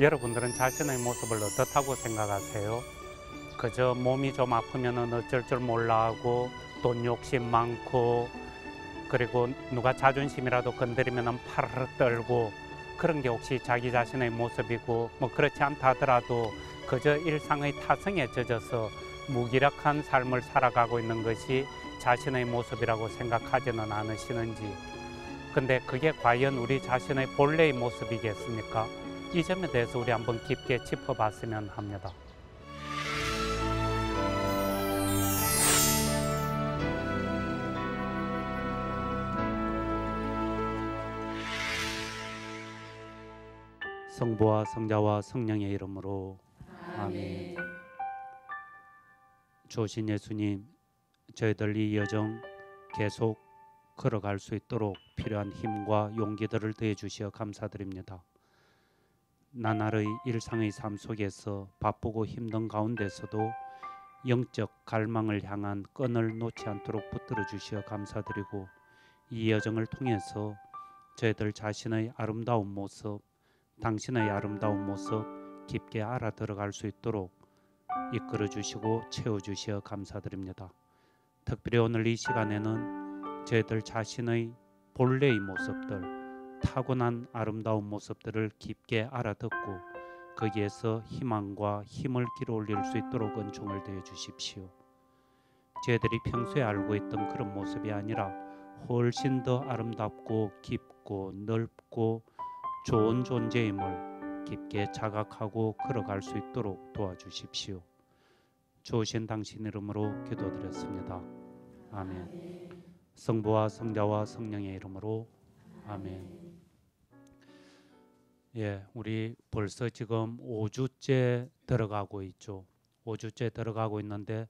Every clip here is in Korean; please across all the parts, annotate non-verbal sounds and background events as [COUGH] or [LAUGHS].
여러분들은 자신의 모습을 어떻다고 생각하세요? 그저 몸이 좀 아프면 어쩔 줄 몰라 하고 돈 욕심 많고 그리고 누가 자존심이라도 건드리면 파르르 떨고 그런 게 혹시 자기 자신의 모습이고 뭐 그렇지 않다 하더라도 그저 일상의 타성에 젖어서 무기력한 삶을 살아가고 있는 것이 자신의 모습이라고 생각하지는 않으시는지 근데 그게 과연 우리 자신의 본래의 모습이겠습니까? 이 점에 대해서 우리 한번 깊게 짚어봤으면 합니다. 성부와 성자와 성령의 이름으로 아멘. 주신 예수님, 저희들 이 여정 계속 걸어갈 수 있도록 필요한 힘과 용기들을 더해 주시어 감사드립니다. 나날의 일상의 삶 속에서 바쁘고 힘든 가운데서도 영적 갈망을 향한 끈을 놓지 않도록 붙들어 주시어 감사드리고 이 여정을 통해서 저희들 자신의 아름다운 모습, 당신의 아름다운 모습 깊게 알아 들어갈 수 있도록 이끌어 주시고 채워 주시어 감사드립니다. 특별히 오늘 이 시간에는 저희들 자신의 본래의 모습들 타고난 아름다운 모습들을 깊게 알아듣고 거기에서 희망과 힘을 길어올릴 수 있도록 은총을 대해 주십시오. 저희들이 평소에 알고 있던 그런 모습이 아니라 훨씬 더 아름답고 깊고 넓고 좋은 존재임을 깊게 자각하고 걸어갈 수 있도록 도와주십시오. 좋으신 당신 이름으로 기도드렸습니다. 아멘. 성부와 성자와 성령의 이름으로 아멘. 예, 우리 벌써 지금 5주째 들어가고 있죠. 5주째 들어가고 있는데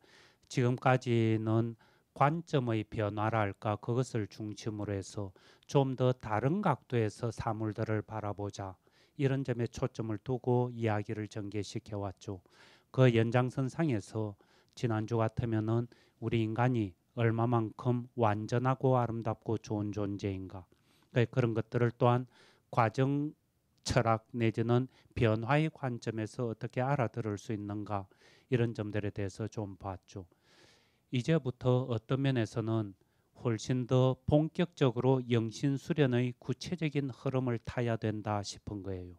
지금까지는 관점의 변화랄까 그것을 중심으로 해서 좀 더 다른 각도에서 사물들을 바라보자 이런 점에 초점을 두고 이야기를 전개시켜 왔죠. 그 연장선상에서 지난주 같으면은 우리 인간이 얼마만큼 완전하고 아름답고 좋은 존재인가 그러니까 그런 것들을 또한 과정 철학 내지는 변화의 관점에서 어떻게 알아들을 수 있는가 이런 점들에 대해서 좀 봤죠. 이제부터 어떤 면에서는 훨씬 더 본격적으로 영신 수련의 구체적인 흐름을 타야 된다 싶은 거예요.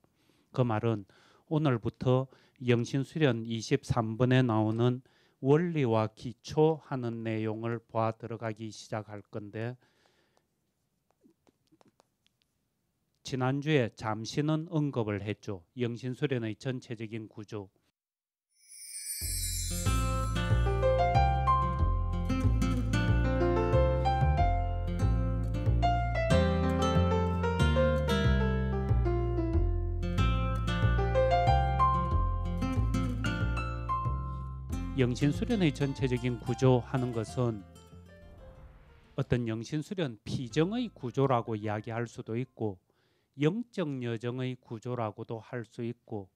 그 말은 오늘부터 영신 수련 23번에 나오는 원리와 기초 하는 내용을 보아 들어가기 시작할 건데 지난주에 잠시는 언급을 했죠. 영신수련의 전체적인 구조. 영신수련의 전체적인 구조 하는 것은 어떤 영신수련 피정의 구조라고 이야기할 수도 있고 영적 여정의 구조라고도 할 수 있고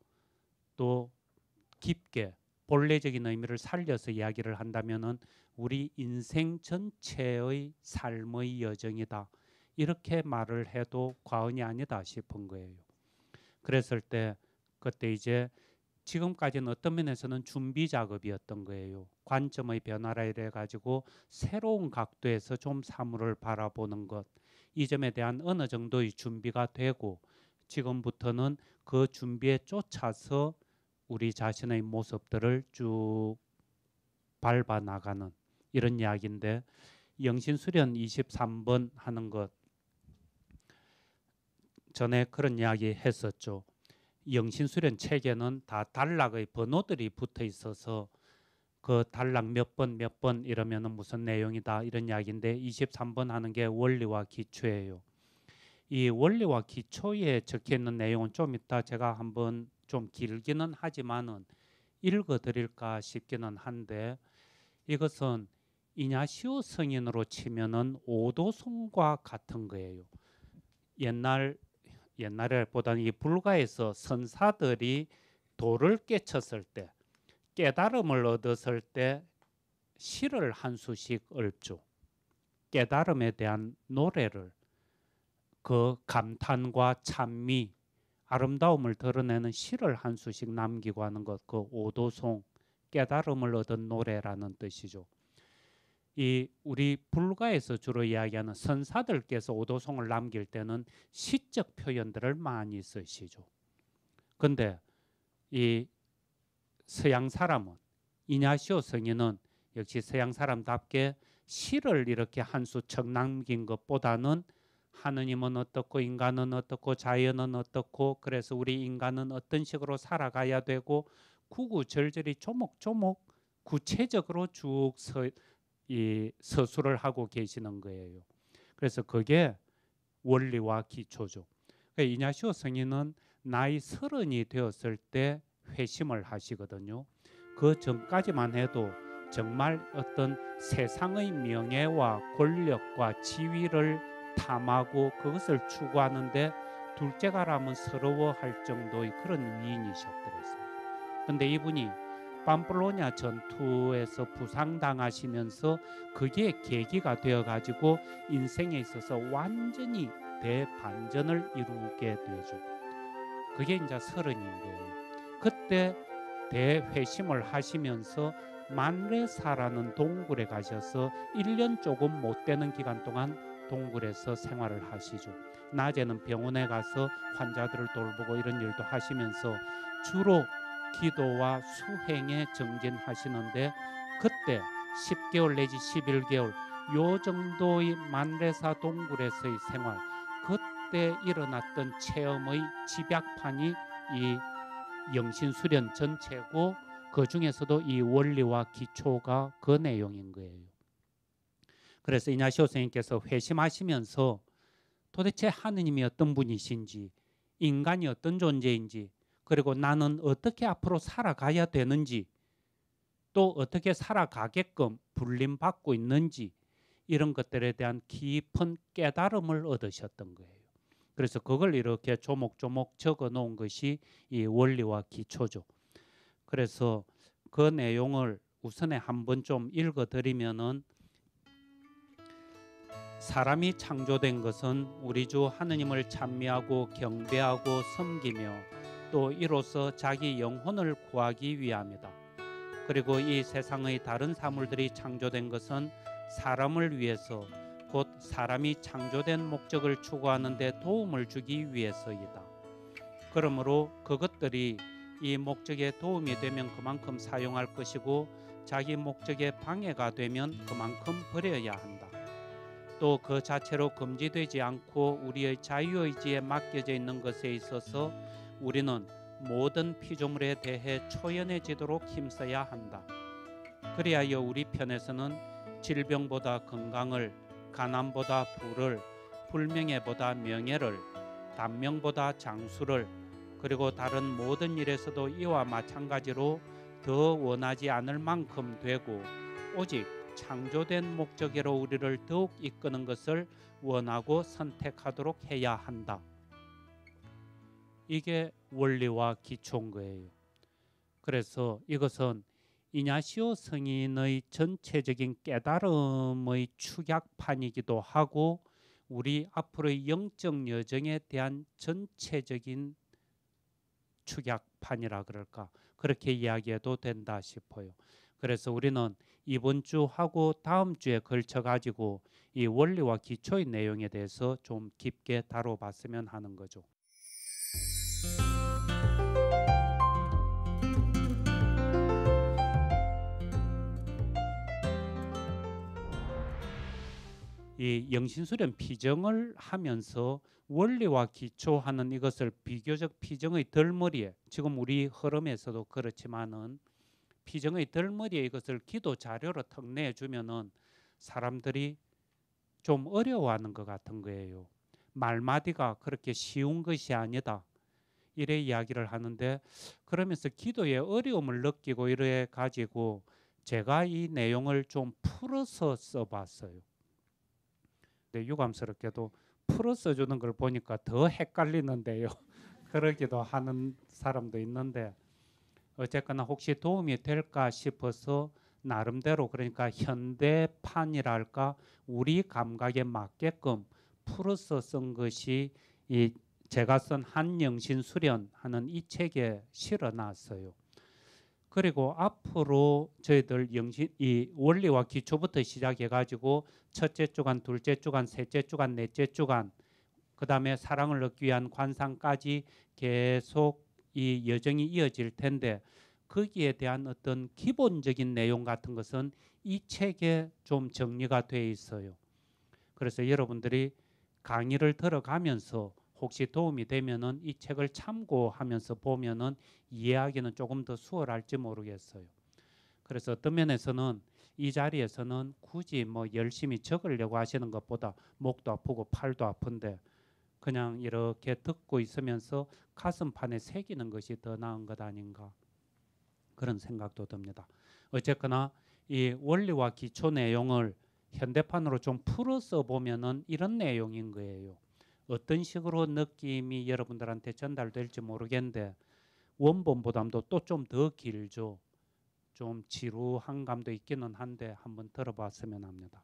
또 깊게 본래적인 의미를 살려서 이야기를 한다면은 우리 인생 전체의 삶의 여정이다. 이렇게 말을 해도 과언이 아니다 싶은 거예요. 그랬을 때 그때 이제 지금까지는 어떤 면에서는 준비 작업이었던 거예요. 관점의 변화라 이래 가지고 새로운 각도에서 좀 사물을 바라보는 것. 이 점에 대한 어느 정도의 준비가 되고 지금부터는 그 준비에 쫓아서 우리 자신의 모습들을 쭉 밟아 나가는 이런 이야기인데 영신 수련 23번 하는 것 전에 그런 이야기 했었죠. 영신 수련 체계는다 단락의 번호들이 붙어 있어서 그 단락 몇 번 몇 번 이러면은 무슨 내용이다 이런 이야기인데 23번 하는 게 원리와 기초예요. 이 원리와 기초에 적혀 있는 내용은 좀 있다 제가 한번 좀 길기는 하지만은 읽어 드릴까 싶기는 한데 이것은 이냐시오 성인으로 치면은 오도성과 같은 거예요. 옛날 옛날에 보다는 이 불가에서 선사들이 돌을 깨쳤을 때 깨달음을 얻었을 때 시를 한 수씩 읊주 깨달음에 대한 노래를 그 감탄과 찬미 아름다움을 드러내는 시를 한 수씩 남기고 하는 것 그 오도송 깨달음을 얻은 노래라는 뜻이죠. 이 우리 불가에서 주로 이야기하는 선사들께서 오도송을 남길 때는 시적 표현들을 많이 쓰시죠. 근데 이 서양 사람은 이냐시오 성인은 역시 서양 사람답게 시를 이렇게 한 수 척 남긴 것보다는 하느님은 어떻고 인간은 어떻고 자연은 어떻고 그래서 우리 인간은 어떤 식으로 살아가야 되고 구구절절이 조목조목 구체적으로 쭉 서, 이 서술을 하고 계시는 거예요. 그래서 그게 원리와 기초죠. 그러니까 이냐시오 성인은 나이 서른이 되었을 때 회심을 하시거든요. 그 전까지만 해도 정말 어떤 세상의 명예와 권력과 지위를 탐하고 그것을 추구하는데 둘째가 라면 서러워할 정도의 그런 위인이셨더랬어요. 근데 이분이 팜플로냐 전투에서 부상당하시면서 그게 계기가 되어 가지고 인생에 있어서 완전히 대반전을 이루게 되죠. 그게 이제 서른인 거예요. 그때 대회심을 하시면서 만레사라는 동굴에 가셔서 1년 조금 못 되는 기간 동안 동굴에서 생활을 하시죠. 낮에는 병원에 가서 환자들을 돌보고 이런 일도 하시면서 주로 기도와 수행에 정진하시는데 그때 10개월 내지 11개월 요 정도의 만레사 동굴에서의 생활 그때 일어났던 체험의 집약판이 이 영신 수련 전체고 그 중에서도 이 원리와 기초가 그 내용인 거예요. 그래서 이냐시오 선생님께서 회심하시면서 도대체 하느님이 어떤 분이신지 인간이 어떤 존재인지 그리고 나는 어떻게 앞으로 살아가야 되는지 또 어떻게 살아가게끔 불림받고 있는지 이런 것들에 대한 깊은 깨달음을 얻으셨던 거예요. 그래서 그걸 이렇게 조목조목 적어 놓은 것이 이 원리와 기초죠. 그래서 그 내용을 우선에 한번 좀 읽어 드리면은 사람이 창조된 것은 우리 주 하느님을 찬미하고 경배하고 섬기며 또 이로써 자기 영혼을 구하기 위함이다. 그리고 이 세상의 다른 사물들이 창조된 것은 사람을 위해서 곧 사람이 창조된 목적을 추구하는 데 도움을 주기 위해서이다. 그러므로 그것들이 이 목적에 도움이 되면 그만큼 사용할 것이고 자기 목적에 방해가 되면 그만큼 버려야 한다. 또 그 자체로 금지되지 않고 우리의 자유의지에 맡겨져 있는 것에 있어서 우리는 모든 피조물에 대해 초연해지도록 힘써야 한다. 그리하여 우리 편에서는 질병보다 건강을 가난보다 부를 불명예보다 명예를 단명보다 장수를 그리고 다른 모든 일에서도 이와 마찬가지로 더 원하지 않을 만큼 되고 오직 창조된 목적으로 우리를 더욱 이끄는 것을 원하고 선택하도록 해야 한다. 이게 원리와 기초인 거예요. 그래서 이것은 이냐시오 성인의 전체적인 깨달음의 축약판이기도 하고 우리 앞으로의 영적 여정에 대한 전체적인 축약판이라 그럴까 그렇게 이야기해도 된다 싶어요. 그래서 우리는 이번 주하고 다음 주에 걸쳐 가지고 이 원리와 기초의 내용에 대해서 좀 깊게 다뤄봤으면 하는 거죠. 이 영신수련 피정을 하면서 원리와 기초하는 이것을 비교적 피정의 덜머리에 지금 우리 흐름에서도 그렇지만은 피정의 덜머리에 이것을 기도 자료로 턱 내주면은 사람들이 좀 어려워하는 것 같은 거예요. 말마디가 그렇게 쉬운 것이 아니다. 이래 이야기를 하는데 그러면서 기도에 어려움을 느끼고 이래 가지고 제가 이 내용을 좀 풀어서 써봤어요. 근데 네, 유감스럽게도 풀어 써주는 걸 보니까 더 헷갈리는데요. [LAUGHS] 그러기도 하는 사람도 있는데 어쨌거나 혹시 도움이 될까 싶어서 나름대로 그러니까 현대판이랄까 우리 감각에 맞게끔 풀어서 쓴 것이 이 제가 쓴 한영신 수련하는 이 책에 실어놨어요. 그리고 앞으로 저희들 영신 이 원리와 기초부터 시작해 가지고 첫째 주간, 둘째 주간, 셋째 주간, 넷째 주간 그다음에 사랑을 얻기 위한 관상까지 계속 이 여정이 이어질 텐데 거기에 대한 어떤 기본적인 내용 같은 것은 이 책에 좀 정리가 되어 있어요. 그래서 여러분들이 강의를 들어가면서 혹시 도움이 되면은 이 책을 참고하면서 보면은 이해하기는 조금 더 수월할지 모르겠어요. 그래서 어떤 면에서는 이 자리에서는 굳이 뭐 열심히 적으려고 하시는 것보다 목도 아프고 팔도 아픈데 그냥 이렇게 듣고 있으면서 가슴판에 새기는 것이 더 나은 것 아닌가 그런 생각도 듭니다. 어쨌거나 이 원리와 기초 내용을 현대판으로 좀 풀어서 보면은 이런 내용인 거예요. 어떤 식으로 느낌이 여러분들한테 전달될지 모르겠는데 원본 부담도또 좀 더 길죠. 좀 지루한 감도 있기는 한데 한번 들어봤으면 합니다.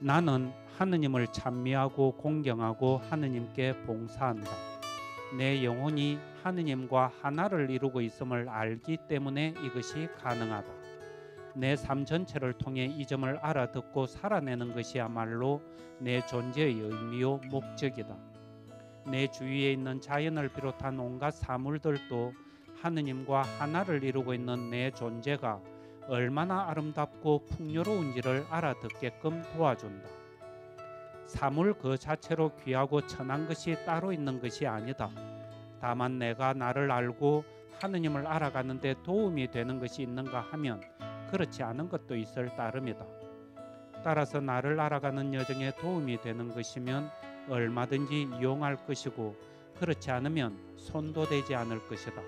나는 하느님을 찬미하고 공경하고 하느님께 봉사한다. 내 영혼이 하느님과 하나를 이루고 있음을 알기 때문에 이것이 가능하다. 내삶 전체를 통해 이 점을 알아듣고 살아내는 것이야말로 내 존재의 의미요 목적이다. 내 주위에 있는 자연을 비롯한 온갖 사물들도 하느님과 하나를 이루고 있는 내 존재가 얼마나 아름답고 풍요로운지를 알아듣게끔 도와준다. 사물 그 자체로 귀하고 천한 것이 따로 있는 것이 아니다. 다만 내가 나를 알고 하느님을 알아가는데 도움이 되는 것이 있는가 하면 그렇지 않은 것도 있을 따름이다. 따라서 나를 알아가는 여정에 도움이 되는 것이면 얼마든지 이용할 것이고 그렇지 않으면 손도 되지 않을 것이다.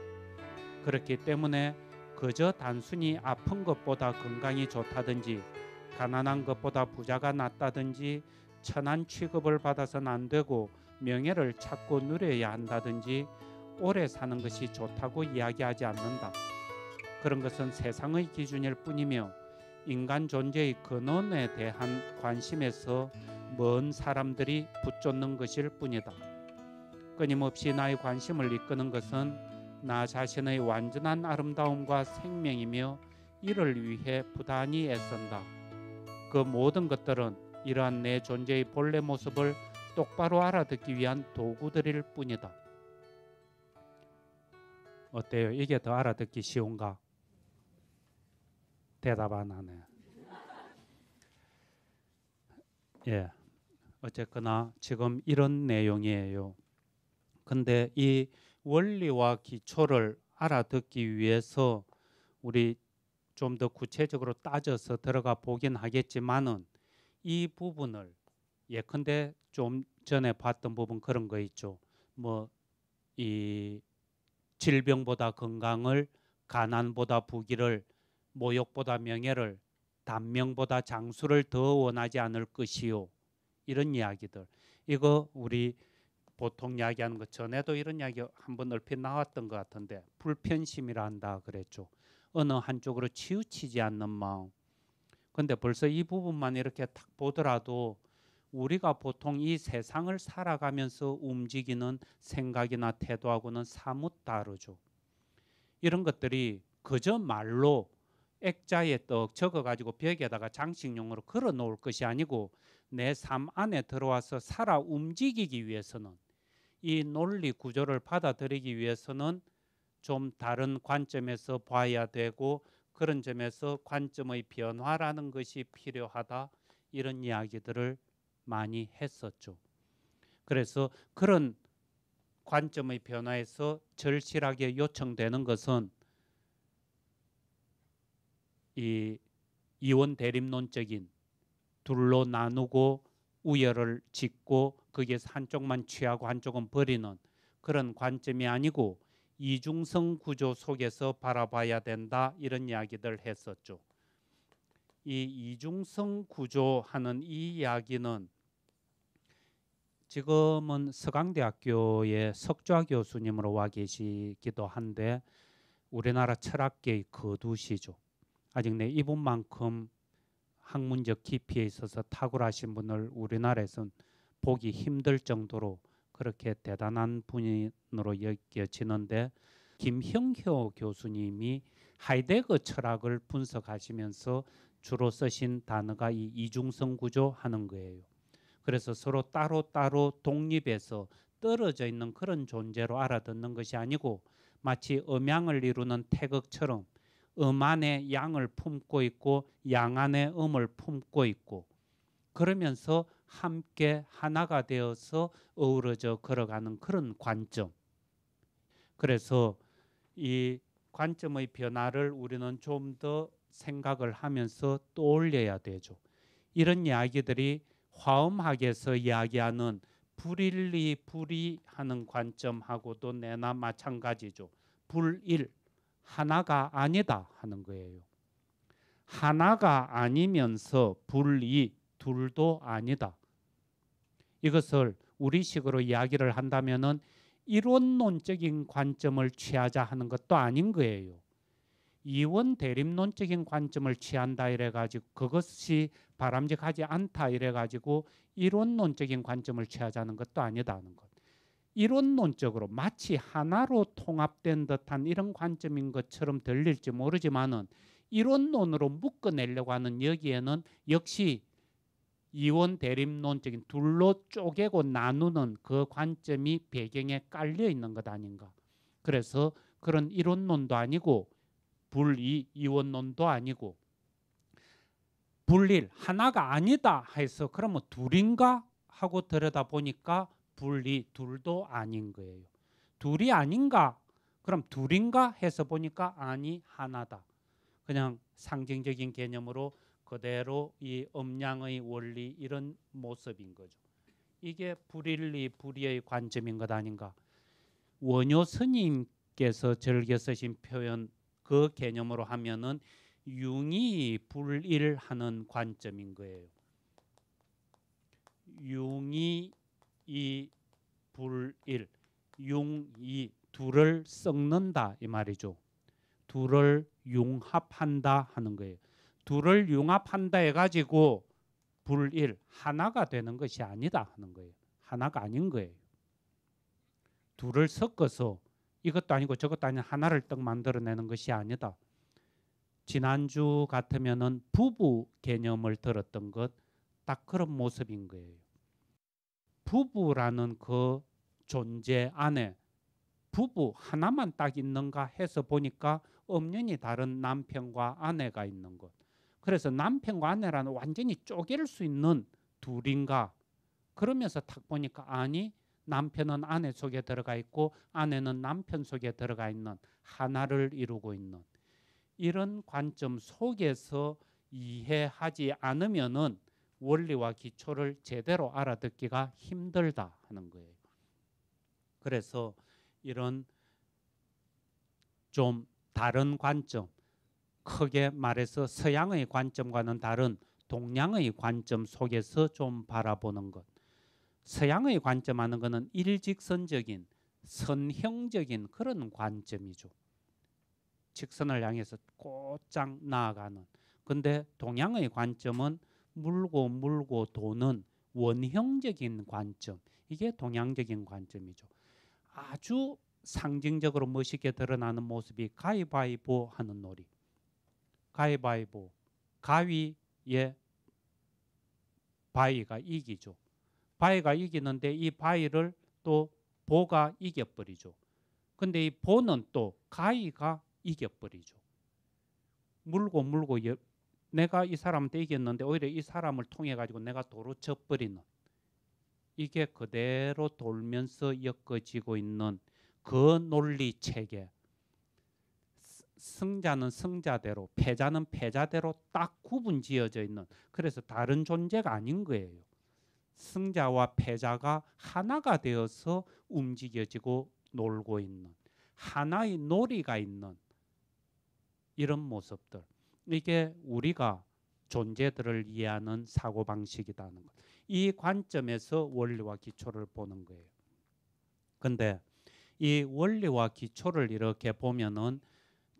그렇기 때문에 그저 단순히 아픈 것보다 건강이 좋다든지 가난한 것보다 부자가 낫다든지 천한 취급을 받아선 안 되고 명예를 찾고 누려야 한다든지 오래 사는 것이 좋다고 이야기하지 않는다. 그런 것은 세상의 기준일 뿐이며 인간 존재의 근원에 대한 관심에서 먼 사람들이 붙쫓는 것일 뿐이다. 끊임없이 나의 관심을 이끄는 것은 나 자신의 완전한 아름다움과 생명이며 이를 위해 부단히 애쓴다. 그 모든 것들은 이러한 내 존재의 본래 모습을 똑바로 알아듣기 위한 도구들일 뿐이다. 어때요? 이게 더 알아듣기 쉬운가? 대답 안 하네. [LAUGHS] 예. 어쨌거나 지금 이런 내용이에요. 근데 이 원리와 기초를 알아듣기 위해서 우리 좀 더 구체적으로 따져서 들어가 보긴 하겠지만은 이 부분을 예컨대 좀 전에 봤던 부분 그런 거 있죠. 뭐 이 질병보다 건강을 가난보다 부귀를 모욕보다 명예를 단명보다 장수를 더 원하지 않을 것이요. 이런 이야기들. 이거 우리 보통 이야기하는 것 전에도 이런 이야기 한번 얼핏 나왔던 것 같은데 불편심이라 한다 그랬죠. 어느 한쪽으로 치우치지 않는 마음. 근데 벌써 이 부분만 이렇게 탁 보더라도 우리가 보통 이 세상을 살아가면서 움직이는 생각이나 태도하고는 사뭇 다르죠. 이런 것들이 그저 말로 액자에 떡 적어가지고 벽에다가 장식용으로 걸어 놓을 것이 아니고 내 삶 안에 들어와서 살아 움직이기 위해서는 이 논리 구조를 받아들이기 위해서는 좀 다른 관점에서 봐야 되고 그런 점에서 관점의 변화라는 것이 필요하다 이런 이야기들을 많이 했었죠. 그래서 그런 관점의 변화에서 절실하게 요청되는 것은 이 이원 대립론적인 둘로 나누고 우열을 짓고 거기에서 한쪽만 취하고 한쪽은 버리는 그런 관점이 아니고 이중성 구조 속에서 바라봐야 된다 이런 이야기들 했었죠. 이 이중성 구조 하는 이 이야기는 지금은 서강대학교의 석좌 교수님으로 와 계시기도 한데 우리나라 철학계의 거두시죠. 아직 내 이분만큼 학문적 깊이에 있어서 탁월하신 분을 우리나라에선 보기 힘들 정도로 그렇게 대단한 분으로 여겨지는데 김형효 교수님이 하이데거 철학을 분석하시면서 주로 쓰신 단어가 이 이중성 구조 하는 거예요. 그래서 서로따로 따로 독립해서 떨어져 있는 그런 존재로 알아듣는 것이 아니고 마치 음양을 이루는 태극처럼 음 안에 양을 품고 있고 양 안에 음을 품고 있고 그러면서 함께 하나가 되어서 어우러져 걸어가는 그런 관점. 그래서 이 관점의 변화를 우리는 좀 더 생각을 하면서 떠올려야 되죠. 이런 이야기들이 화음학에서 이야기하는 불일리 불이하는 관점하고도 내나 마찬가지죠. 불일 하나가 아니다 하는 거예요. 하나가 아니면서 불이 둘도 아니다. 이것을 우리식으로 이야기를 한다면은 이론론적인 관점을 취하자 하는 것도 아닌 거예요. 이원 대립론적인 관점을 취한다 이래 가지고 그것이 바람직하지 않다 이래 가지고 이론론적인 관점을 취하자는 것도 아니다는 것. 이론론적으로 마치 하나로 통합된 듯한 이런 관점인 것처럼 들릴지 모르지만은 이론론으로 묶어내려고 하는 여기에는 역시 이원 대립론적인 둘로 쪼개고 나누는 그 관점이 배경에 깔려 있는 것 아닌가. 그래서 그런 이론론도 아니고 불이 이원론도 아니고 불일 하나가 아니다 해서 그러면 둘인가 하고 들여다보니까 분리 둘도 아닌 거예요. 둘이 아닌가? 그럼 둘인가 해서 보니까 아니 하나다. 그냥 상징적인 개념으로 그대로 이 음양의 원리 이런 모습인 거죠. 이게 불일리 불의의 관점인 것 아닌가? 원효 스님께서 즐겨 쓰신 표현 그 개념으로 하면은 융이 불일하는 관점인 거예요. 융이 이 불일 융이 둘을 섞는다이 말이죠. 둘을 융합한다 하는 거예요. 둘을 융합한다 해가지고 불일 하나가 되는 것이 아니다 하는 거예요. 하나가 아닌 거예요. 둘을 섞어서 이것도 아니고 저것도 아닌 하나를 떡 만들어내는 것이 아니다. 지난주 같으면은 부부 개념을 들었던 것 딱 그런 모습인 거예요. 부부라는 그 존재 안에 부부 하나만 딱 있는가 해서 보니까 엄연히 다른 남편과 아내가 있는 것. 그래서 남편과 아내라는 완전히 쪼갤 수 있는 둘인가. 그러면서 탁 보니까 아니 남편은 아내 속에 들어가 있고 아내는 남편 속에 들어가 있는 하나를 이루고 있는 이런 관점 속에서 이해하지 않으면은 원리와 기초를 제대로 알아듣기가 힘들다 하는 거예요. 그래서 이런 좀 다른 관점, 크게 말해서 서양의 관점과는 다른 동양의 관점 속에서 좀 바라보는 것. 서양의 관점 하는 것은 일직선적인 선형적인 그런 관점이죠. 직선을 향해서 곧장 나아가는. 근데 동양의 관점은 물고 물고 도는 원형적인 관점 이게 동양적인 관점이죠. 아주 상징적으로 멋있게 드러나는 모습이 가위바위보 하는 놀이. 가위바위보 가위에 바위가 이기죠. 바위가 이기는데 이 바위를 또 보가 이겨버리죠. 근데 이 보는 또 가위가 이겨버리죠. 물고 물고 내가 이 사람한테 이겼는데 오히려 이 사람을 통해 가지고 내가 도로 쳐버리는 이게 그대로 돌면서 엮어지고 있는 그 논리 체계 승자는 승자대로 패자는 패자대로 딱 구분 지어져 있는 그래서 다른 존재가 아닌 거예요. 승자와 패자가 하나가 되어서 움직여지고 놀고 있는 하나의 놀이가 있는 이런 모습들 이게 우리가 존재들을 이해하는 사고 방식이다는 것. 이 관점에서 원리와 기초를 보는 거예요. 근데 이 원리와 기초를 이렇게 보면은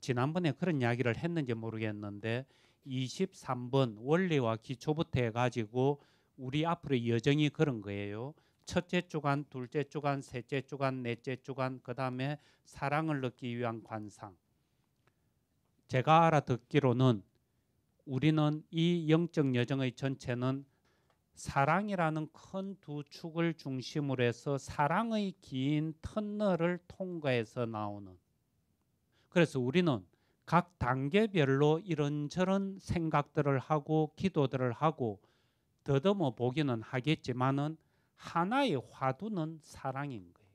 지난번에 그런 이야기를 했는지 모르겠는데 23번 원리와 기초부터 해가지고 우리 앞으로 여정이 그런 거예요. 첫째 주간, 둘째 주간, 셋째 주간, 넷째 주간, 그 다음에 사랑을 얻기 위한 관상, 제가 알아듣기로는 우리는 이 영적 여정의 전체는 사랑이라는 큰 두 축을 중심으로 해서 사랑의 긴 터널을 통과해서 나오는 그래서 우리는 각 단계별로 이런저런 생각들을 하고 기도들을 하고 더듬어 보기는 하겠지만은 하나의 화두는 사랑인 거예요.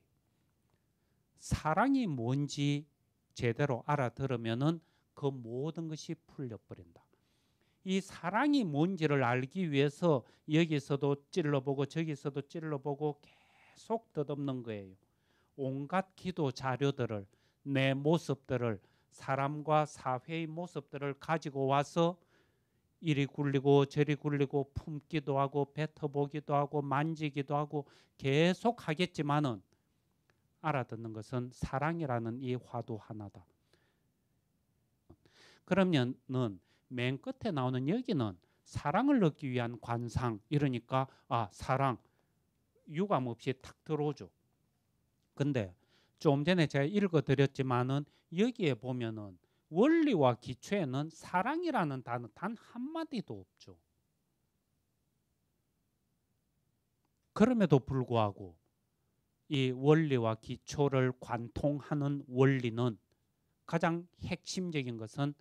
사랑이 뭔지 제대로 알아들으면은 그 모든 것이 풀려버린다. 이 사랑이 뭔지를 알기 위해서 여기서도 찔러보고 저기서도 찔러보고 계속 덧없는 거예요. 온갖 기도 자료들을 내 모습들을 사람과 사회의 모습들을 가지고 와서 이리 굴리고 저리 굴리고 품기도 하고 뱉어보기도 하고 만지기도 하고 계속 하겠지만은 알아듣는 것은 사랑이라는 이 화두 하나다. 그러면은 맨 끝에 나오는 여기는 사랑을 얻기 위한 관상 이러니까 아 사랑 유감 없이 탁 들어오죠. 근데 좀 전에 제가 읽어드렸지만은 여기에 보면은 원리와 기초에는 사랑이라는 단어 단 한마디도 없죠. 그럼에도 불구하고 이 원리와 기초를 관통하는 원리는 가장 핵심적인 것은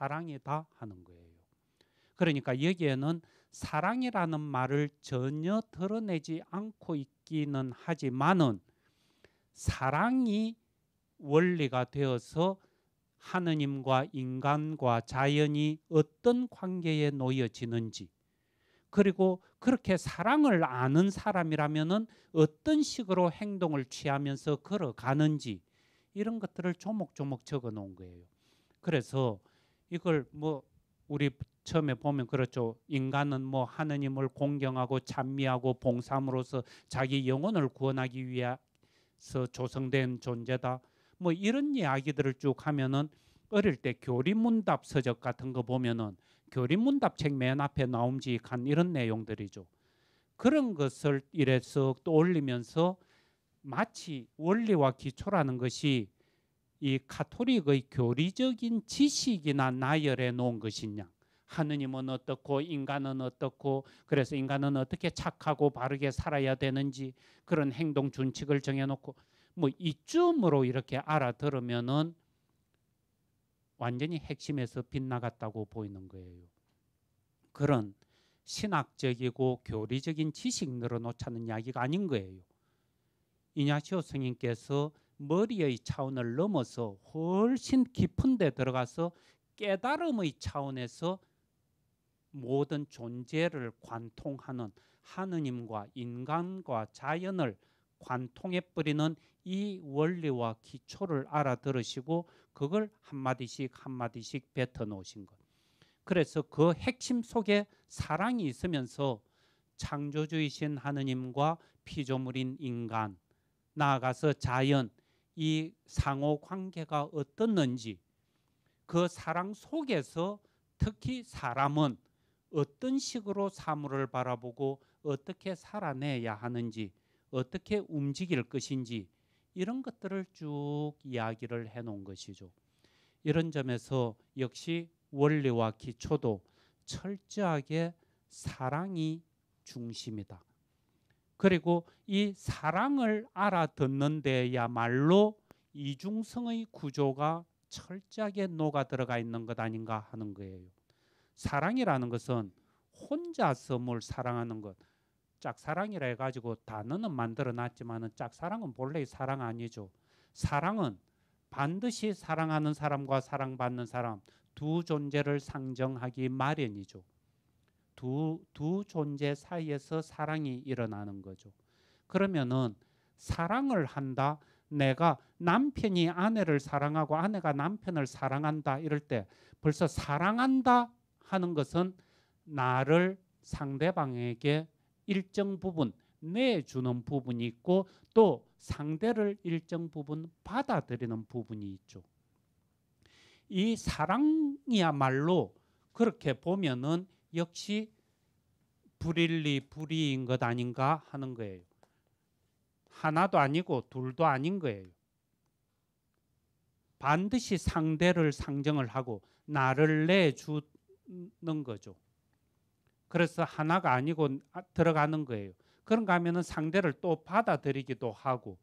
사랑이다 하는 거예요. 그러니까 여기에는 사랑이라는 말을 전혀 드러내지 않고 있기는 하지만은 사랑이 원리가 되어서 하느님과 인간과 자연이 어떤 관계에 놓여지는지 그리고 그렇게 사랑을 아는 사람이라면은 어떤 식으로 행동을 취하면서 걸어가는지 이런 것들을 조목조목 적어 놓은 거예요. 그래서 이걸 뭐 우리 처음에 보면 그렇죠. 인간은 뭐 하느님을 공경하고 찬미하고 봉삼으로서 자기 영혼을 구원하기 위해서 조성된 존재다. 뭐 이런 이야기들을 쭉 하면은 어릴 때 교리문답 서적 같은 거 보면은 교리문답 책 맨 앞에 나옴직한 이런 내용들이죠. 그런 것을 이래서 떠올리면서 마치 원리와 기초라는 것이 이 카톨릭의 교리적인 지식이나 나열해 놓은 것이냐 하느님은 어떻고 인간은 어떻고 그래서 인간은 어떻게 착하고 바르게 살아야 되는지 그런 행동 준칙을 정해놓고 뭐 이쯤으로 이렇게 알아들으면은 완전히 핵심에서 빗나갔다고 보이는 거예요. 그런 신학적이고 교리적인 지식 늘어놓자는 이야기가 아닌 거예요. 이냐시오 스님께서 머리의 차원을 넘어서 훨씬 깊은 데 들어가서 깨달음의 차원에서 모든 존재를 관통하는 하느님과 인간과 자연을 관통해 뿌리는 이 원리와 기초를 알아들으시고 그걸 한마디씩 한마디씩 뱉어 놓으신 것. 그래서 그 핵심 속에 사랑이 있으면서 창조주이신 하느님과 피조물인 인간, 나아가서 자연, 이 상호 관계가 어떻는지 그 사랑 속에서 특히 사람은 어떤 식으로 사물을 바라보고 어떻게 살아내야 하는지 어떻게 움직일 것인지 이런 것들을 쭉 이야기를 해 놓은 것이죠. 이런 점에서 역시 원리와 기초도 철저하게 사랑이 중심이다. 그리고 이 사랑을 알아듣는 데야말로 이중성의 구조가 철저하게 녹아 들어가 있는 것 아닌가 하는 거예요. 사랑이라는 것은 혼자서 뭘 사랑하는 것. 짝사랑이라 해가지고 단어는 만들어놨지만 짝사랑은 본래 사랑 아니죠. 사랑은 반드시 사랑하는 사람과 사랑받는 사람 두 존재를 상정하기 마련이죠. 두, 두 존재 사이에서 사랑이 일어나는 거죠. 그러면은 사랑을 한다. 내가 남편이 아내를 사랑하고 아내가 남편을 사랑한다. 이럴 때 벌써 사랑한다 하는 것은 나를 상대방에게 일정 부분 내주는 부분이 있고 또 상대를 일정 부분 받아들이는 부분이 있죠. 이 사랑이야말로 그렇게 보면은 역시 불일리 불이인 것 아닌가 하는 거예요. 하나도 아니고 둘도 아닌 거예요. 반드시 상대를 상정을 하고 나를 내주는 거죠. 그래서 하나가 아니고 들어가는 거예요. 그런가 하면은 상대를 또 받아들이기도 하고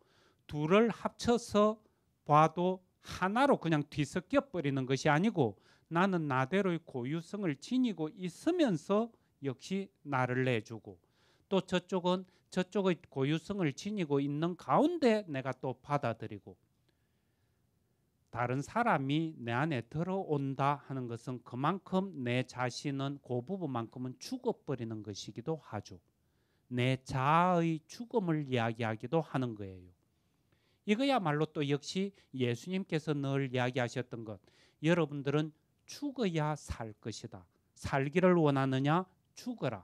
둘을 합쳐서 봐도 하나로 그냥 뒤섞여 버리는 것이 아니고 나는 나대로의 고유성을 지니고 있으면서 역시 나를 내주고 또 저쪽은 저쪽의 고유성을 지니고 있는 가운데 내가 또 받아들이고 다른 사람이 내 안에 들어온다 하는 것은 그만큼 내 자신은 그 부분만큼은 죽어버리는 것이기도 하죠. 내 자아의 죽음을 이야기하기도 하는 거예요. 이거야말로 또 역시 예수님께서 늘 이야기하셨던 것. 여러분들은 죽어야 살 것이다. 살기를 원하느냐 죽어라.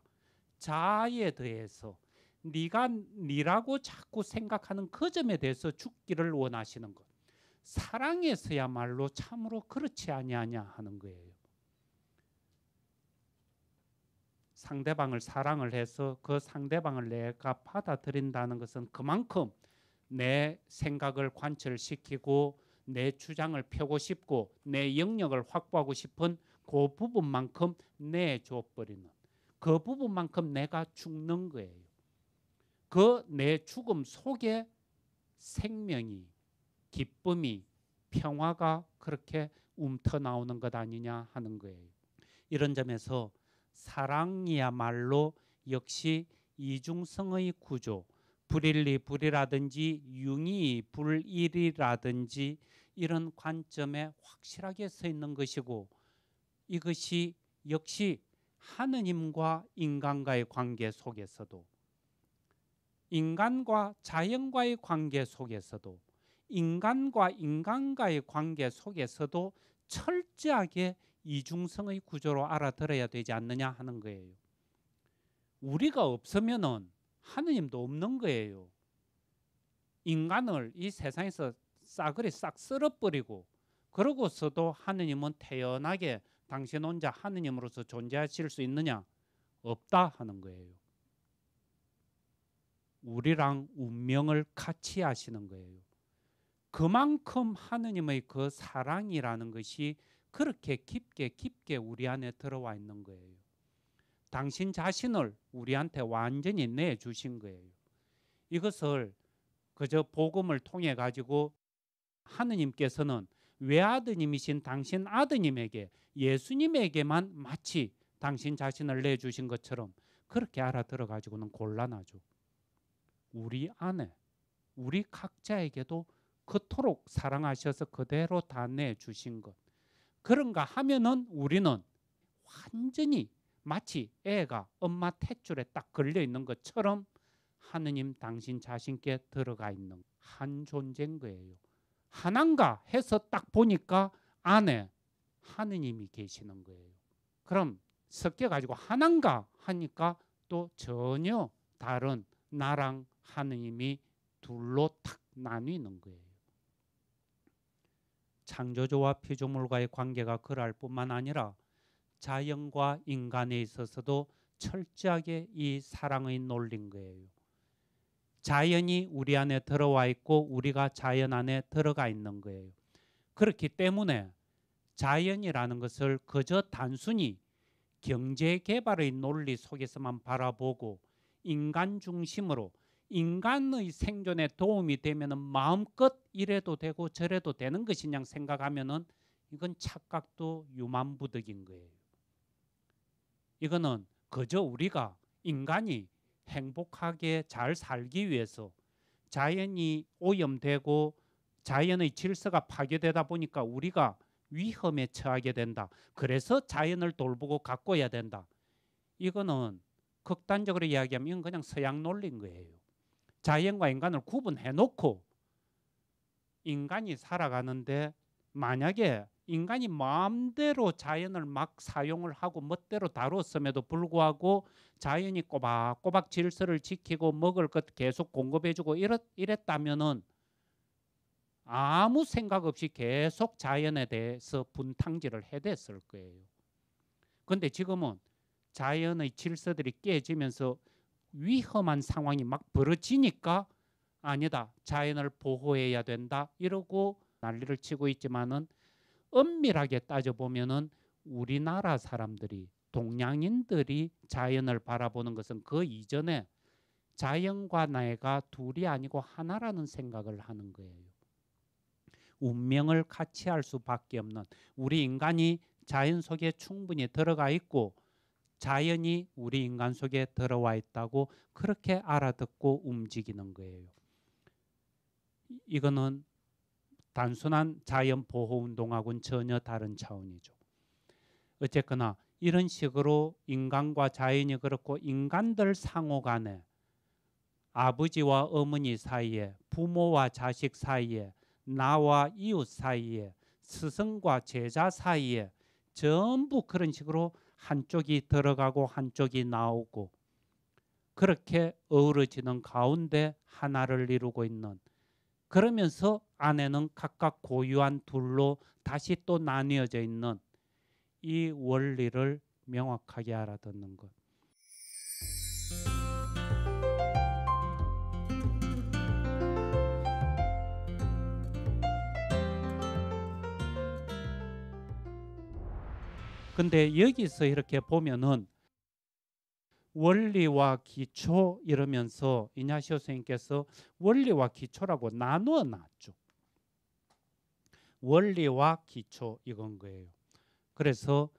자아에 대해서 네가 네라고 자꾸 생각하는 그 점에 대해서 죽기를 원하시는 것. 사랑에서야말로 참으로 그렇지 아니하냐 하는 거예요. 상대방을 사랑을 해서 그 상대방을 내가 받아들인다는 것은 그만큼 내 생각을 관철시키고 내 주장을 펴고 싶고 내 영역을 확보하고 싶은 그 부분만큼 내줘버리는 그 부분만큼 내가 죽는 거예요. 그 내 죽음 속에 생명이 기쁨이 평화가 그렇게 움터 나오는 것 아니냐 하는 거예요. 이런 점에서 사랑이야말로 역시 이중성의 구조 불일리 불이라든지 융이 불일이라든지 이런 관점에 확실하게 서 있는 것이고 이것이 역시 하느님과 인간과의 관계 속에서도 인간과 자연과의 관계 속에서도 인간과 인간과의 관계 속에서도 철저하게 이중성의 구조로 알아들어야 되지 않느냐 하는 거예요. 우리가 없으면은 하느님도 없는 거예요. 인간을 이 세상에서 싸그리 싹 쓸어버리고 그러고서도 하느님은 태연하게 당신 혼자 하느님으로서 존재하실 수 있느냐? 없다 하는 거예요. 우리랑 운명을 같이 하시는 거예요. 그만큼 하느님의 그 사랑이라는 것이 그렇게 깊게 깊게 우리 안에 들어와 있는 거예요. 당신 자신을 우리한테 완전히 내 주신 거예요. 이것을 그저 복음을 통해 가지고 하느님께서는 외아드님이신 당신 아드님에게 예수님에게만 마치 당신 자신을 내 주신 것처럼 그렇게 알아들어 가지고는 곤란하죠. 우리 안에 우리 각자에게도 그토록 사랑하셔서 그대로 다내 주신 것. 그런가 하면은 우리는 완전히 마치 애가 엄마 탯줄에 딱 걸려 있는 것처럼 하느님 당신 자신께 들어가 있는 한 존재인 거예요. 하나인가 해서 딱 보니까 안에 하느님이 계시는 거예요. 그럼 섞여 가지고 하나인가 하니까 또 전혀 다른 나랑 하느님이 둘로 탁 나뉘는 거예요. 창조주와 피조물과의 관계가 그러 뿐만 아니라 자연과 인간에 있어서도 철저하게 이 사랑의 논린 거예요. 자연이 우리 안에 들어와 있고 우리가 자연 안에 들어가 있는 거예요. 그렇기 때문에 자연이라는 것을 그저 단순히 경제 개발의 논리 속에서만 바라보고 인간 중심으로 인간의 생존에 도움이 되면 마음껏 이래도 되고 저래도 되는 것이냐 생각하면 이건 착각도 유만부득인 거예요. 이거는 그저 우리가 인간이 행복하게 잘 살기 위해서 자연이 오염되고 자연의 질서가 파괴되다 보니까 우리가 위험에 처하게 된다. 그래서 자연을 돌보고 가꿔야 된다. 이거는 극단적으로 이야기하면 그냥 서양 논리인 거예요. 자연과 인간을 구분해 놓고 인간이 살아가는데 만약에 인간이 마음대로 자연을 막 사용을 하고 멋대로 다뤘음에도 불구하고 자연이 꼬박꼬박 질서를 지키고 먹을 것 계속 공급해주고 이랬, 이랬다면은 아무 생각 없이 계속 자연에 대해서 분탕질을 해댔을 거예요. 근데 지금은 자연의 질서들이 깨지면서 위험한 상황이 막 벌어지니까 아니다. 자연을 보호해야 된다. 이러고 난리를 치고 있지만은 엄밀하게 따져 보면은 우리나라 사람들이 동양인들이 자연을 바라보는 것은 그 이전에 자연과 나가 둘이 아니고 하나라는 생각을 하는 거예요. 운명을 같이 할 수밖에 없는 우리 인간이 자연 속에 충분히 들어가 있고 자연이 우리 인간 속에 들어와 있다고 그렇게 알아듣고 움직이는 거예요. 이거는 단순한 자연 보호 운동하고는 전혀 다른 차원이죠. 어쨌거나 이런 식으로 인간과 자연이 그렇고 인간들 상호 간에 아버지와 어머니 사이에 부모와 자식 사이에 나와 이웃 사이에 스승과 제자 사이에 전부 그런 식으로 한쪽이 들어가고 한쪽이 나오고 그렇게 어우러지는 가운데 하나를 이루고 있는 그러면서 안에는 각각 고유한 둘로 다시 또 나뉘어져 있는 이 원리를 명확하게 알아듣는 것. 근데 여기서 이렇게 보면은 원리와 기초 이러면서 이냐시오 선생님께서 원리와 기초라고 나누어 놨죠. 원리와 기초 이건 거예요. 그래서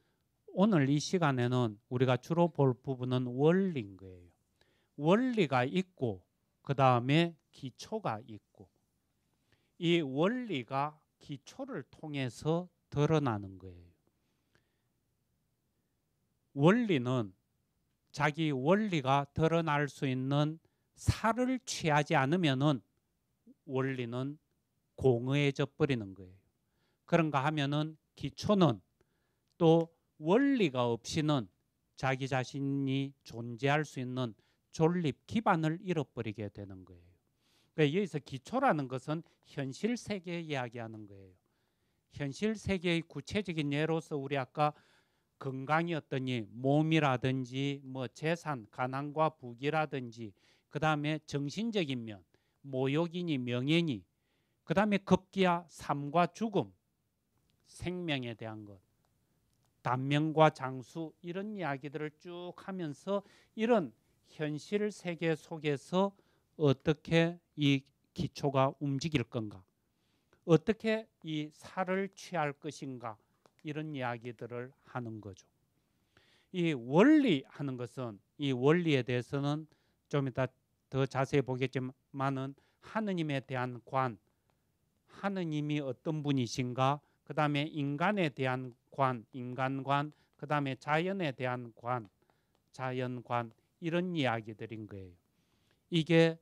오늘 이 시간에는 우리가 주로 볼 부분은 원리인 거예요. 원리가 있고 그 다음에 기초가 있고 이 원리가 기초를 통해서 드러나는 거예요. 원리는 자기 원리가 드러날 수 있는 살을 취하지 않으면은 원리는 공허해져 버리는 거예요. 그런가 하면은 기초는 또 원리가 없이는 자기 자신이 존재할 수 있는 존립 기반을 잃어버리게 되는 거예요. 그러니까 여기서 기초라는 것은 현실 세계 이야기하는 거예요. 현실 세계의 구체적인 예로서 우리 아까 건강이었더니 몸이라든지 뭐 재산, 가난과 부귀라든지그 다음에 정신적인 면, 모욕이니 명예니 그 다음에 급기야 삶과 죽음 생명에 대한 것, 단명과 장수 이런 이야기들을 쭉 하면서 이런 현실 세계 속에서 어떻게 이 기초가 움직일 건가, 어떻게 이 살을 취할 것인가 이런 이야기들을 하는 거죠. 이 원리 하는 것은 이 원리에 대해서는 좀 이따 더 자세히 보겠지만은 하느님에 대한 관, 하느님이 어떤 분이신가 그 다음에 인간에 대한 관, 인간관, 그 다음에 자연에 대한 관, 자연관 이런 이야기들인 거예요. 이게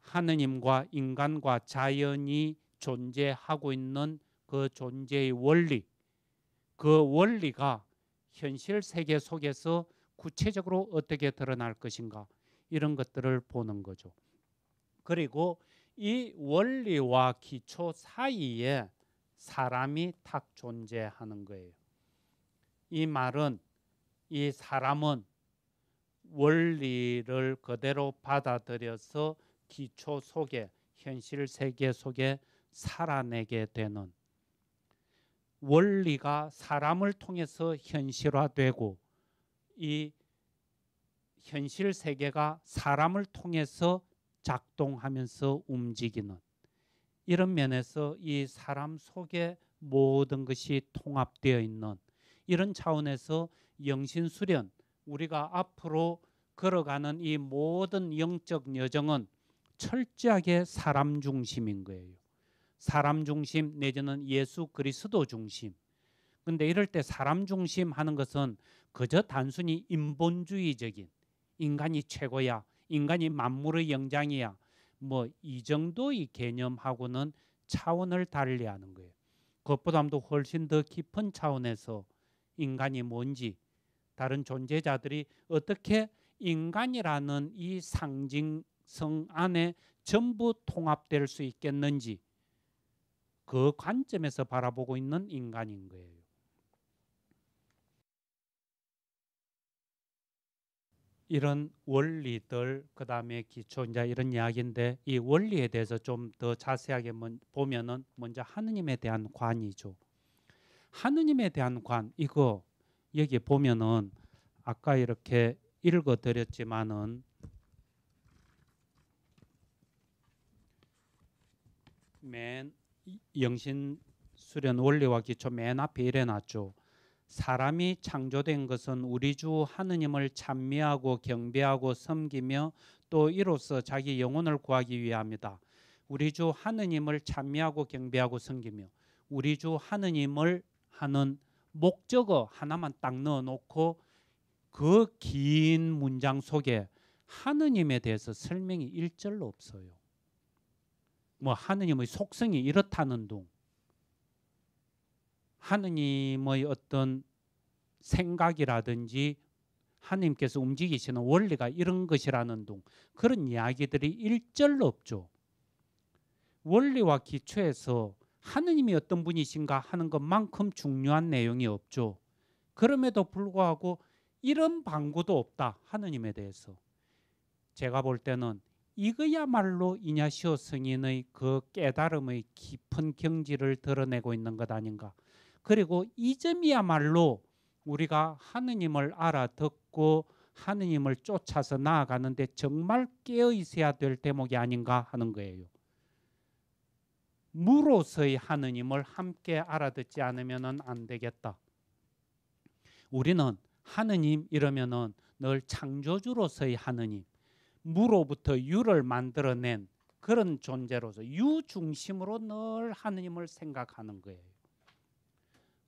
하느님과 인간과 자연이 존재하고 있는 그 존재의 원리, 그 원리가 현실 세계 속에서 구체적으로 어떻게 드러날 것인가 이런 것들을 보는 거죠. 그리고 이 원리와 기초 사이에 사람이 탁 존재하는 거예요. 이 말은 이 사람은 원리를 그대로 받아들여서 기초 속에 현실 세계 속에 살아내게 되는 원리가 사람을 통해서 현실화되고 이 현실 세계가 사람을 통해서 작동하면서 움직이는 이런 면에서 이 사람 속에 모든 것이 통합되어 있는 이런 차원에서 영신 수련 우리가 앞으로 걸어가는 이 모든 영적 여정은 철저하게 사람 중심인 거예요. 사람 중심 내지는 예수 그리스도 중심. 근데 이럴 때 사람 중심 하는 것은 그저 단순히 인본주의적인 인간이 최고야. 인간이 만물의 영장이야. 뭐이 정도의 개념하고는 차원을 달리하는 거예요. 그것보다도 훨씬 더 깊은 차원에서 인간이 뭔지 다른 존재자들이 어떻게 인간이라는 이 상징성 안에 전부 통합될 수 있겠는지 그 관점에서 바라보고 있는 인간인 거예요. 이런 원리들 그다음에 기초 이제 이런 이야기인데 이 원리에 대해서 좀 더 자세하게 보면은 먼저 하느님에 대한 관이죠. 하느님에 대한 관 이거 여기 보면은 아까 이렇게 읽어 드렸지만은 맨 영신 수련 원리와 기초 맨 앞에 이래 놨죠. 사람이 창조된 것은 우리 주 하느님을 찬미하고 경배하고 섬기며 또 이로써 자기 영혼을 구하기 위함이다. 우리 주 하느님을 찬미하고 경배하고 섬기며 우리 주 하느님을 하는 목적어 하나만 딱 넣어 놓고 그 긴 문장 속에 하느님에 대해서 설명이 일절로 없어요. 뭐 하느님의 속성이 이렇다는 둥 하느님의 어떤 생각이라든지 하느님께서 움직이시는 원리가 이런 것이라는 둥 그런 이야기들이 일절로 없죠. 원리와 기초에서 하느님이 어떤 분이신가 하는 것만큼 중요한 내용이 없죠. 그럼에도 불구하고 이런 방구도 없다. 하느님에 대해서. 제가 볼 때는 이거야말로 이냐시오 승인의 그 깨달음의 깊은 경지를 드러내고 있는 것 아닌가. 그리고 이 점이야말로 우리가 하느님을 알아듣고 하느님을 쫓아서 나아가는데 정말 깨어 있어야 될 대목이 아닌가 하는 거예요. 무로서의 하느님을 함께 알아듣지 않으면 안 되겠다. 우리는 하느님 이러면은 늘 창조주로서의 하느님, 무로부터 유를 만들어낸 그런 존재로서 유 중심으로 늘 하느님을 생각하는 거예요.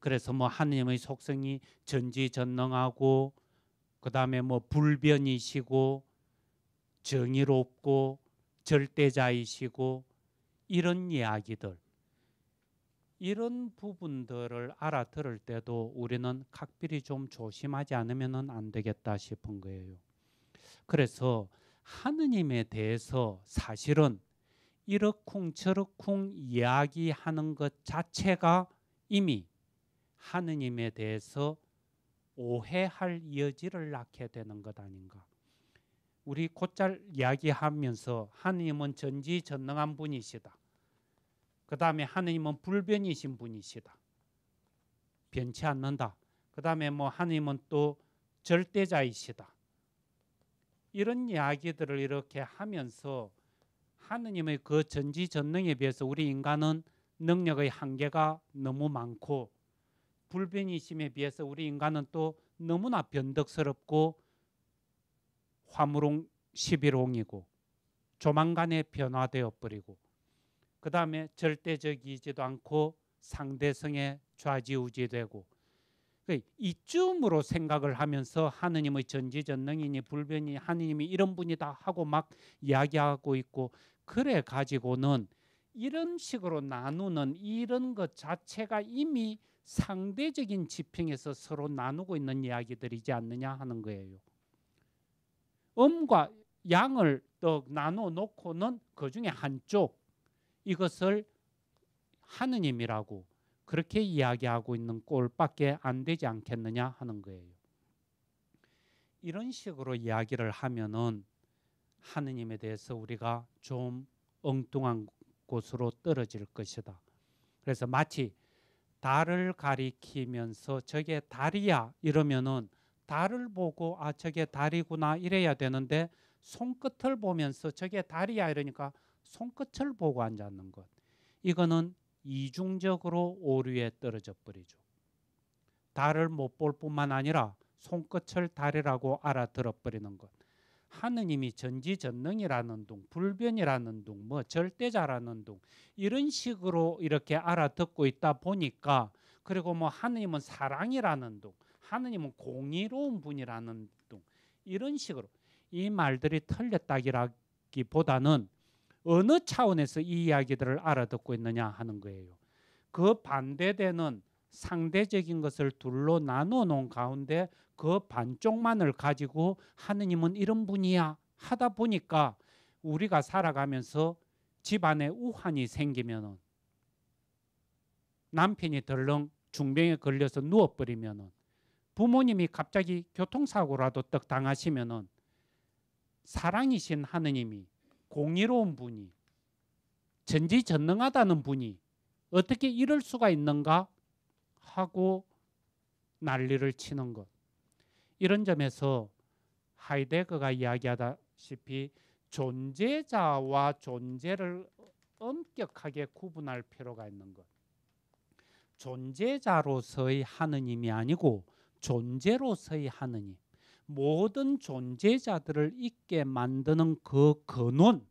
그래서 뭐하느님의 속성이 전지전능하고 그다음에 뭐 불변이시고 정의롭고 절대자이시고 이런 이야기들 이런 부분들을 알아들을 때도 우리는 각별히 좀 조심하지 않으면 안 되겠다 싶은 거예요. 그래서 하느님에 대해서 사실은 이러쿵저러쿵 이야기하는 것 자체가 이미 하느님에 대해서 오해할 여지를 낳게 되는 것 아닌가. 우리 곧잘 이야기하면서 하느님은 전지전능한 분이시다. 그 다음에 하느님은 불변이신 분이시다. 변치 않는다. 그 다음에 뭐 하느님은 또 절대자이시다. 이런 이야기들을 이렇게 하면서 하느님의 그 전지전능에 비해서 우리 인간은 능력의 한계가 너무 많고 불변이심에 비해서 우리 인간은 또 너무나 변덕스럽고 화물홍 11홍이고 조만간에 변화되어 버리고 그 다음에 절대적이지도 않고 상대성에 좌지우지되고 그 이쯤으로 생각을 하면서 하느님의 전지전능이니 불변이 하느님이 이런 분이다 하고 막 이야기하고 있고 그래 가지고는 이런 식으로 나누는 이런 것 자체가 이미 상대적인 지평에서 서로 나누고 있는 이야기들이지 않느냐 하는 거예요. 음과 양을 떡 나눠 놓고는 그 중에 한쪽 이것을 하느님이라고 그렇게 이야기하고 있는 꼴밖에 안 되지 않겠느냐 하는 거예요. 이런 식으로 이야기를 하면은 하느님에 대해서 우리가 좀 엉뚱한 곳으로 떨어질 것이다. 그래서 마치 달을 가리키면서 저게 달이야 이러면은 달을 보고 아 저게 달이구나 이래야 되는데 손끝을 보면서 저게 달이야 이러니까 손끝을 보고 앉아있는것 이거는 이중적으로 오류에 떨어져 버리죠. 달을 못 볼 뿐만 아니라 손끝을 달이라고 알아들어 버리는 것. 하느님이 전지전능이라는 둥, 불변이라는 둥, 뭐 절대자라는 둥 이런 식으로 이렇게 알아듣고 있다 보니까 그리고 뭐 하느님은 사랑이라는 둥, 하느님은 공의로운 분이라는 둥 이런 식으로 이 말들이 틀렸다기보다는 어느 차원에서 이 이야기들을 알아듣고 있느냐 하는 거예요. 그 반대되는 상대적인 것을 둘로 나누어 놓은 가운데 그 반쪽만을 가지고 하느님은 이런 분이야 하다 보니까 우리가 살아가면서 집안에 우환이 생기면 남편이 덜렁 중병에 걸려서 누워버리면 부모님이 갑자기 교통사고라도 떡당하시면 사랑이신 하느님이 공의로운 분이 전지전능하다는 분이 어떻게 이럴 수가 있는가 하고 난리를 치는 것. 이런 점에서 하이데거가 이야기하다시피 존재자와 존재를 엄격하게 구분할 필요가 있는 것. 존재자로서의 하느님이 아니고 존재로서의 하느님. 모든 존재자들을 있게 만드는 그 근원,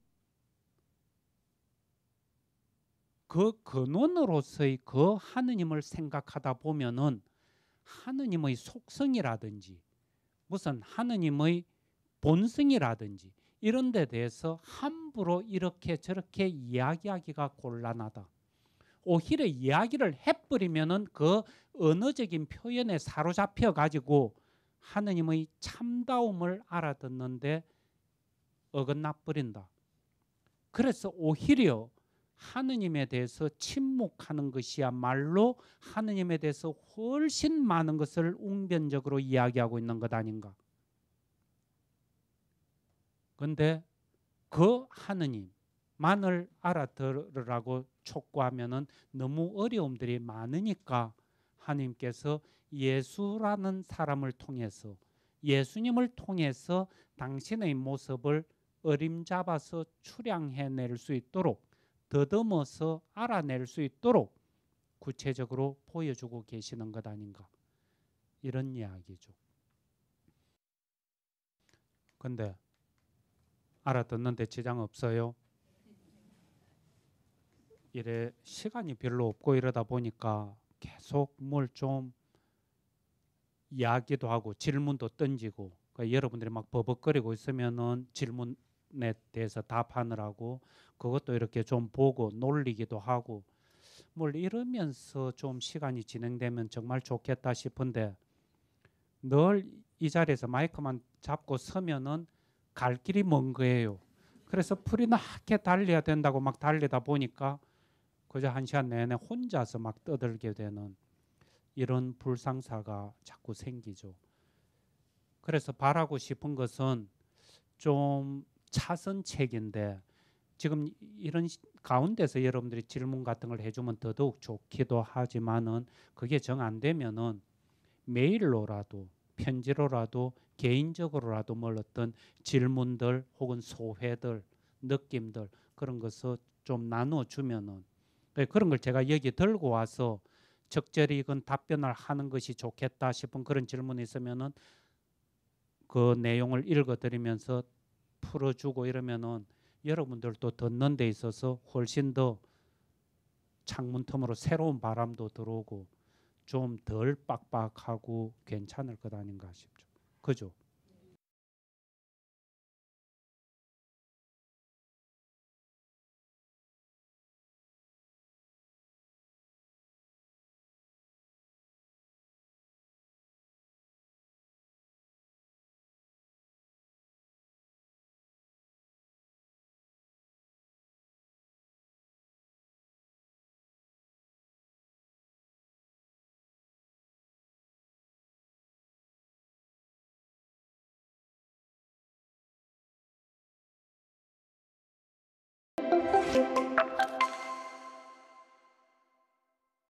그 근원으로서의 그 하느님을 생각하다 보면은 하느님의 속성이라든지 무슨 하느님의 본성이라든지 이런 데 대해서 함부로 이렇게 저렇게 이야기하기가 곤란하다. 오히려 이야기를 해버리면은 그 언어적인 표현에 사로잡혀 가지고 하느님의 참다움을 알아듣는데 어긋나 버린다. 그래서 오히려 하느님에 대해서 침묵하는 것이야말로 하느님에 대해서 훨씬 많은 것을 웅변적으로 이야기하고 있는 것 아닌가. 근데 그 하느님만을 알아들으라고 촉구하면 너무 어려움들이 많으니까 하나님께서 예수라는 사람을 통해서 예수님을 통해서 당신의 모습을 어림잡아서 출양해낼 수 있도록 더듬어서 알아낼 수 있도록 구체적으로 보여주고 계시는 것 아닌가 이런 이야기죠. 근데 알아듣는데 지장 없어요. 이래 시간이 별로 없고 이러다 보니까 계속 뭘 좀 이야기도 하고 질문도 던지고 그러니까 여러분들이 막 버벅거리고 있으면은 질문 에 대해서 답하느라고 그것도 이렇게 좀 보고 놀리기도 하고 뭘 이러면서 좀 시간이 진행되면 정말 좋겠다 싶은데 늘이 자리에서 마이크만 잡고 서면은 갈 길이 먼 거예요. 그래서 풀이 나게 달려야 된다고 막 달리다 보니까 그저 한 시간 내내 혼자서 막 떠들게 되는 이런 불상사가 자꾸 생기죠. 그래서 바라고 싶은 것은 좀 차선 책인데 지금 이런 가운데서 여러분들이 질문 같은 걸 해주면 더더욱 좋기도 하지만은 그게 정 안 되면은 메일로라도 편지로라도 개인적으로라도 뭘 어떤 질문들 혹은 소회들 느낌들 그런 것을 좀 나눠 주면은 예, 그런 걸 제가 여기 들고 와서 적절히 이건 답변을 하는 것이 좋겠다 싶은 그런 질문이 있으면은 그 내용을 읽어드리면서 풀어주고 이러면은 여러분들도 듣는 데 있어서 훨씬 더 창문 틈으로 새로운 바람도 들어오고 좀 덜 빡빡하고 괜찮을 것 아닌가 싶죠. 그죠?